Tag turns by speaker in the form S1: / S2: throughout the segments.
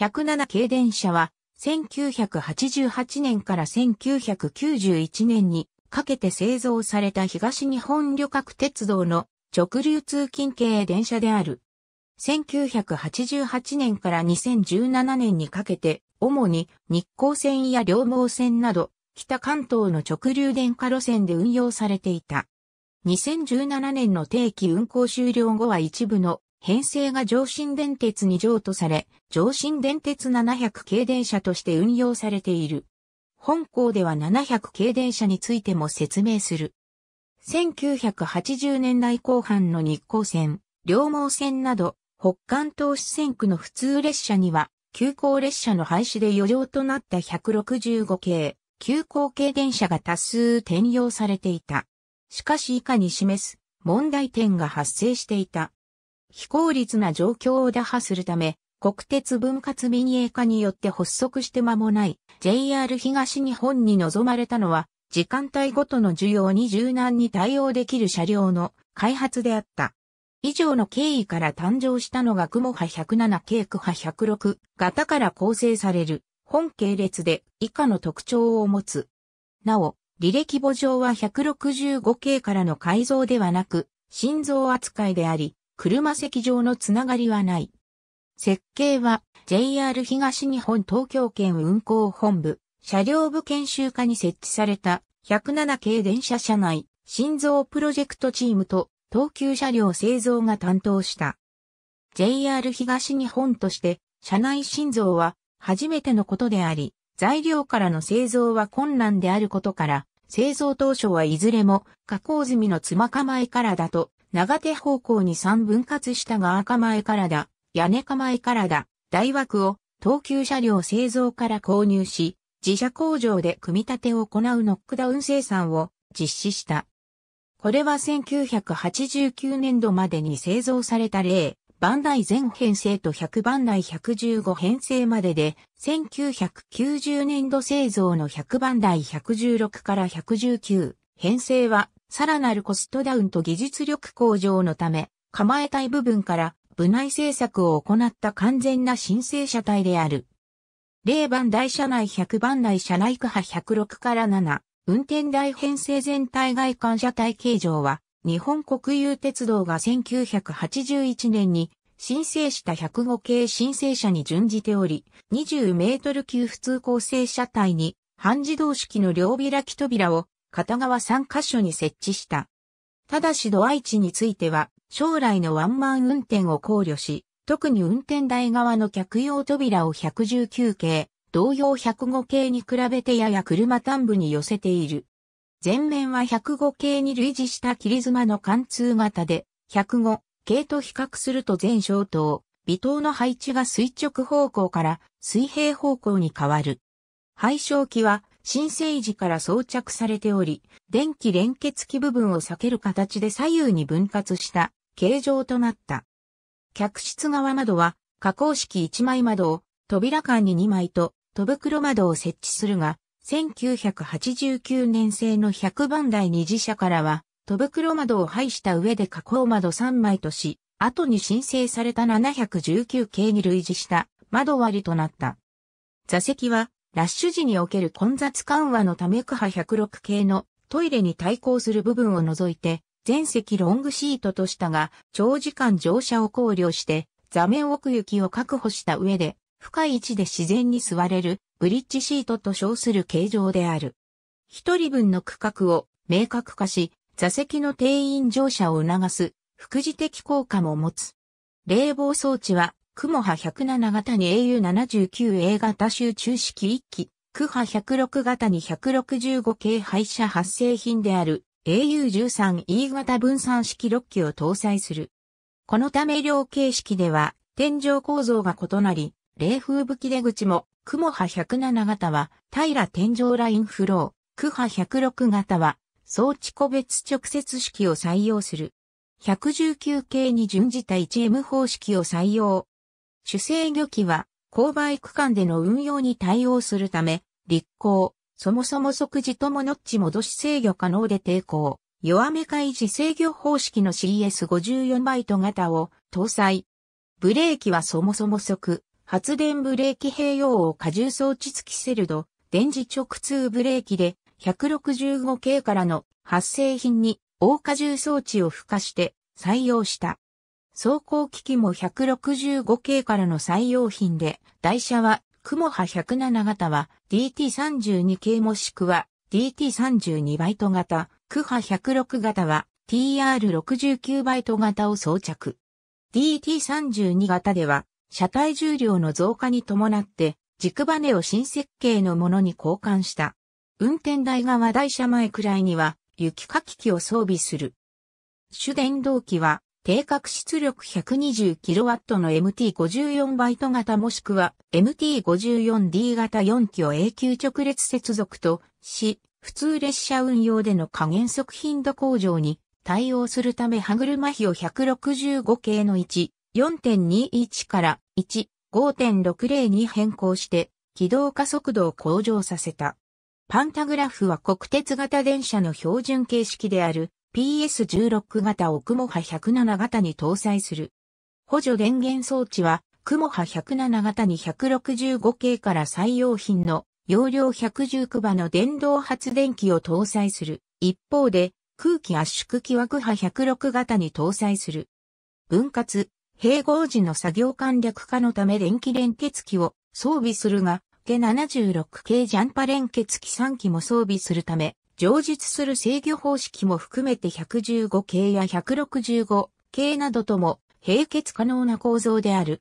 S1: 107系電車は、1988年から1991年にかけて製造された東日本旅客鉄道の直流通勤系電車である。1988年から2017年にかけて、主に日光線や両毛線など、北関東の直流電化路線で運用されていた。2017年の定期運行終了後は一部の編成が上新電鉄に譲渡され、上新電鉄700系電車として運用されている。本校では700系電車についても説明する。1980年代後半の日光線、両毛線など、北関東支線区の普通列車には、急行列車の廃止で余剰となった165系、急行系電車が多数転用されていた。しかし以下に示す問題点が発生していた。非効率な状況を打破するため、国鉄分割民営化によって発足して間もない JR 東日本に望まれたのは、時間帯ごとの需要に柔軟に対応できる車両の開発であった。以上の経緯から誕生したのが雲波107系区波106型から構成される本系列で以下の特徴を持つ。なお、履歴簿上は165系からの改造ではなく、心臓扱いであり、車席上のつながりはない。設計は JR 東日本東京圏運行本部、車両部研修課に設置された107系電車車内、心臓プロジェクトチームと東急車両製造が担当した。JR 東日本として車内心臓は初めてのことであり、材料からの製造は困難であることから、製造当初はいずれも加工済みの妻構えからだと長手方向に3分割したが赤前からだ、屋根構えからだ、大枠を東急車両製造から購入し、自社工場で組み立てを行うノックダウン生産を実施した。これは1989年度までに製造された例、番台全編成と100番台115編成までで、1990年度製造の100番台116から119編成はさらなるコストダウンと技術力向上のため、構えたい部分から部内政策を行った完全な申請車体である。0番台車内100番台車内区波106から7、運転台編成全体外観車体形状は、日本国有鉄道が1981年に申請した105系申請車に準じており、20メートル級普通構成車体に半自動式の両開き扉を片側3カ所に設置した。ただし度合い値については、将来のワンマン運転を考慮し、特に運転台側の客用扉を119系、同様105系に比べてやや車端部に寄せている。前面は105系に類似した切り妻の貫通型で、105系と比較すると全小灯、微灯の配置が垂直方向から水平方向に変わる。配照器は新生児から装着されており、電気連結器部分を避ける形で左右に分割した形状となった。客室側窓は加工式1枚窓を扉間に2枚と戸袋窓を設置するが、1989年製の100番台二次車からは、戸袋窓を配した上で加工窓3枚とし、後に申請された719系に類似した窓割りとなった。座席はラッシュ時における混雑緩和のため区波106系のトイレに対抗する部分を除いて、全席ロングシートとしたが、長時間乗車を考慮して、座面奥行きを確保した上で、深い位置で自然に座れる、ブリッジシートと称する形状である。一人分の区画を明確化し、座席の定員乗車を促す、副次的効果も持つ。冷房装置はモハ107型に AU79A 型集中式1機、クハ106型に165系廃車発生品である AU13E 型分散式6機を搭載する。このため量形式では天井構造が異なり、冷風吹き出口も、モハ107型は平天井ラインフロー、クハ106型は装置個別直接式を採用する。119系に準じた 1M 方式を採用。主制御機は、勾配区間での運用に対応するため、立候、そもそも即時ともノッチ戻し制御可能で抵抗、弱め開示制御方式の CS54 バイト型を搭載。ブレーキはそもそも即、発電ブレーキ併用を荷重装置付きセルド、電磁直通ブレーキで、165系からの発生品に大荷重装置を付加して採用した。走行機器も165系からの採用品で、台車は、雲波107型は DT32 系もしくは DT32 バイト型、クハ106型は TR69 バイト型を装着。DT32 型では、車体重量の増加に伴って、軸バネを新設計のものに交換した。運転台側台車前くらいには、雪かき機を装備する。主電動機は、定格出力 120kW の MT54 バイト型もしくは MT54D 型4機を永久直列接続とし、普通列車運用での加減速頻度向上に対応するため歯車比を165系の1、4.21から1、5.60に変更して軌道加速度を向上させた。パンタグラフは国鉄型電車の標準形式である PS16 型をクモハ107型に搭載する。補助電源装置は、クモハ107型に165系から採用品の容量119馬の電動発電機を搭載する。一方で、空気圧縮機枠波106型に搭載する。分割、併合時の作業簡略化のため電気連結機を装備するが、計76系ジャンパ連結機3機も装備するため、上述する制御方式も含めて115系や165系などとも並結可能な構造である。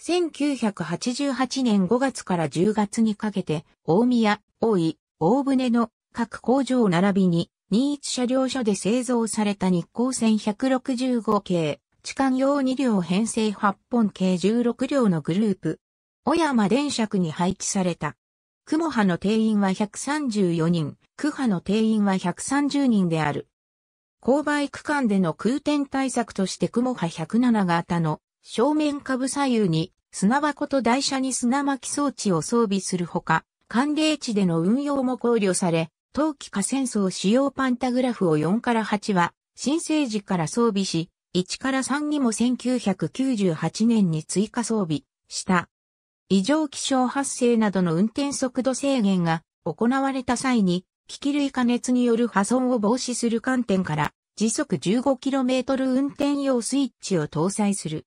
S1: 1988年5月から10月にかけて、大宮、大井、大船の各工場並びに、新一車両所で製造された日光線165系、地間用2両編成8本計16両のグループ、小山電車区に配置された。雲派の定員は134人、区派の定員は130人である。勾配区間での空転対策として雲派107型の正面下部左右に砂箱と台車に砂巻き装置を装備するほか、寒冷地での運用も考慮され、冬季河川層使用パンタグラフを4から8は、新生時から装備し、1から3にも1998年に追加装備した異常気象発生などの運転速度制限が行われた際に、機器類加熱による破損を防止する観点から、時速 15km 運転用スイッチを搭載する。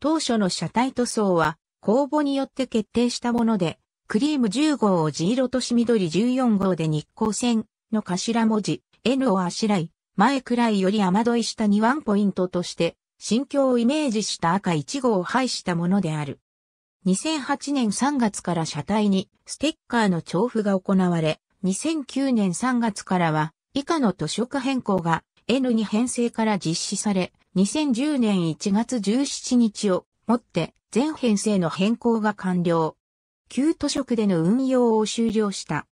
S1: 当初の車体塗装は公募によって決定したもので、クリーム10号を地色とし緑14号で日光線の頭文字 N をあしらい、前くらいより雨どいしたにワンポイントとして、心境をイメージした赤1号を配したものである。2008年3月から車体にステッカーの調布が行われ、2009年3月からは以下の図色変更が N に編成から実施され、2010年1月17日をもって全編成の変更が完了。旧図色での運用を終了した。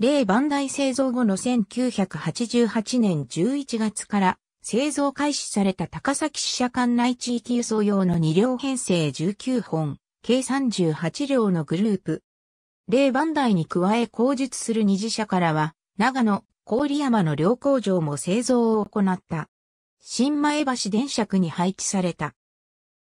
S1: 例番台製造後の1988年11月から製造開始された高崎支社管内地域輸送用の2両編成19本。計38両のグループ。例番台に加え工述する二次社からは、長野、郡山の両工場も製造を行った。新前橋電車区に配置された。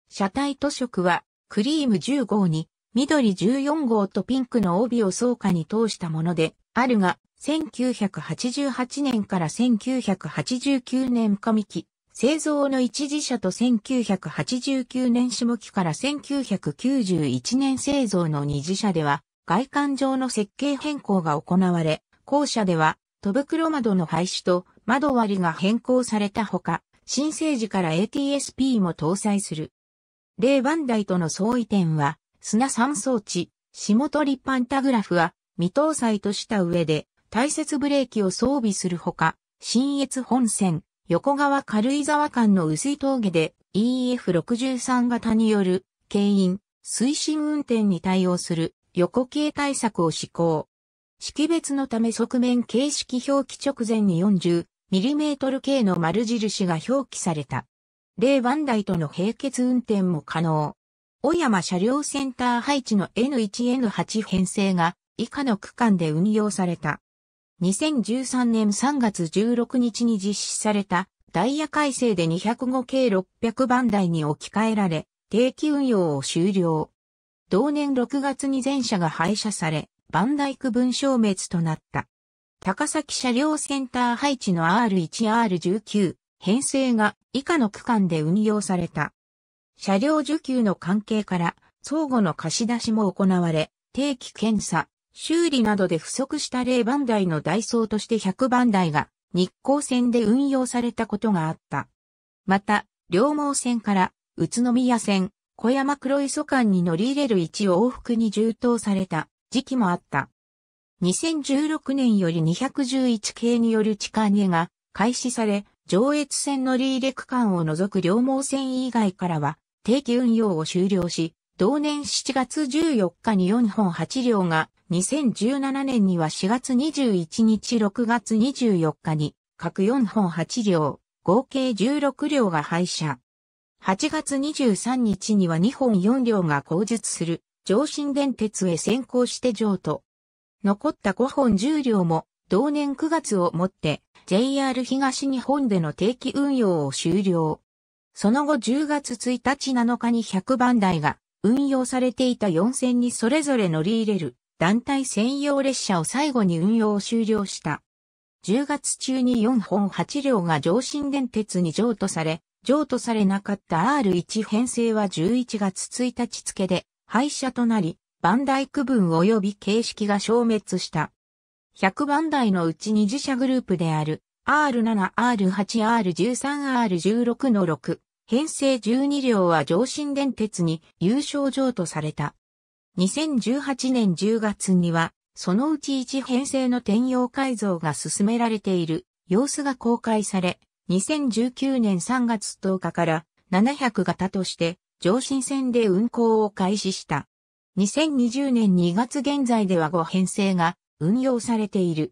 S1: 車体塗色は、クリーム10号に、緑14号とピンクの帯を草下に通したもので、あるが、1988年から1989年上期、製造の一時車と1989年下期から1991年製造の二次車では、外観上の設計変更が行われ、後者では、戸袋窓の廃止と窓割りが変更されたほか、新生時から ATSP も搭載する。例番台との相違点は、砂酸装置、下取りパンタグラフは未搭載とした上で、大切ブレーキを装備するほか、新越本線、横川軽井沢間の薄い峠で EF63 型による、牽引、推進運転に対応する横系対策を施行。識別のため側面形式表記直前に 40mm 系の丸印が表記された。例番台との並結運転も可能。小山車両センター配置の N1N8 編成が以下の区間で運用された。2013年3月16日に実施されたダイヤ改正で205系600番台に置き換えられ、定期運用を終了。同年6月に全車が廃車され、番台区分消滅となった。高崎車両センター配置の R1R19 編成が以下の区間で運用された。車両受給の関係から相互の貸し出しも行われ、定期検査、修理などで不足した0番台のダイソーとして100番台が日光線で運用されたことがあった。また、両毛線から宇都宮線、小山黒磯間に乗り入れる位置を往復に充当された時期もあった。2016年より211系による地下荷が開始され、上越線乗り入れ区間を除く両毛線以外からは定期運用を終了し、同年7月14日に4本8両が2017年には4月21日6月24日に、各4本8両、合計16両が廃車。8月23日には2本4両が後述する、上新電鉄へ先行して譲渡。残った5本10両も、同年9月をもって JR 東日本での定期運用を終了。その後10月1日7日に100番台が運用されていた4線にそれぞれ乗り入れる団体専用列車を最後に運用を終了した。10月中に4本8両が上新電鉄に譲渡され、譲渡されなかった R1 編成は11月1日付で廃車となり、番台区分及び形式が消滅した。100番台のうち2次社グループである R7、R8、R13、R16 の6、編成12両は上新電鉄に優勝譲渡された。2018年10月には、そのうち1編成の転用改造が進められている様子が公開され、2019年3月10日から700型として上新線で運行を開始した。2020年2月現在では5編成が運用されている。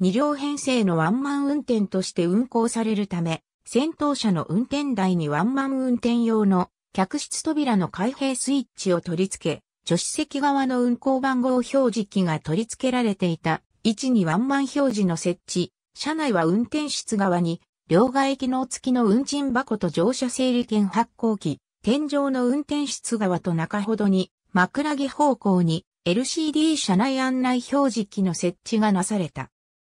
S1: 2両編成のワンマン運転として運行されるため、先頭車の運転台にワンマン運転用の客室扉の開閉スイッチを取り付け、助手席側の運行番号表示機が取り付けられていた位置にワンマン表示の設置、車内は運転室側に両替機能付きの運賃箱と乗車整理券発行機、天井の運転室側と中ほどに枕木方向に LCD 車内案内表示機の設置がなされた。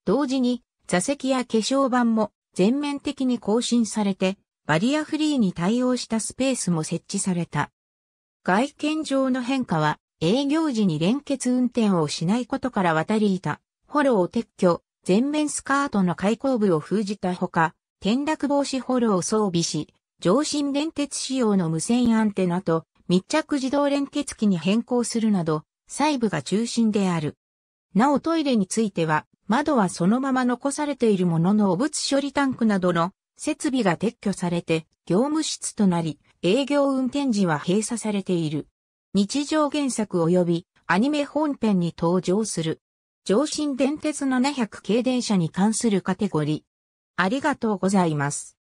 S1: 同時に座席や化粧板も全面的に更新されてバリアフリーに対応したスペースも設置された。外見上の変化は営業時に連結運転をしないことから渡り板、ホロを撤去、全面スカートの開口部を封じたほか、転落防止ホロを装備し、上新電鉄仕様の無線アンテナと密着自動連結機に変更するなど、細部が中心である。なおトイレについては、窓はそのまま残されているものの汚物処理タンクなどの設備が撤去されて業務室となり、営業運転時は閉鎖されている。日常原作及びアニメ本編に登場する。上新電鉄700系電車に関するカテゴリー。ありがとうございます。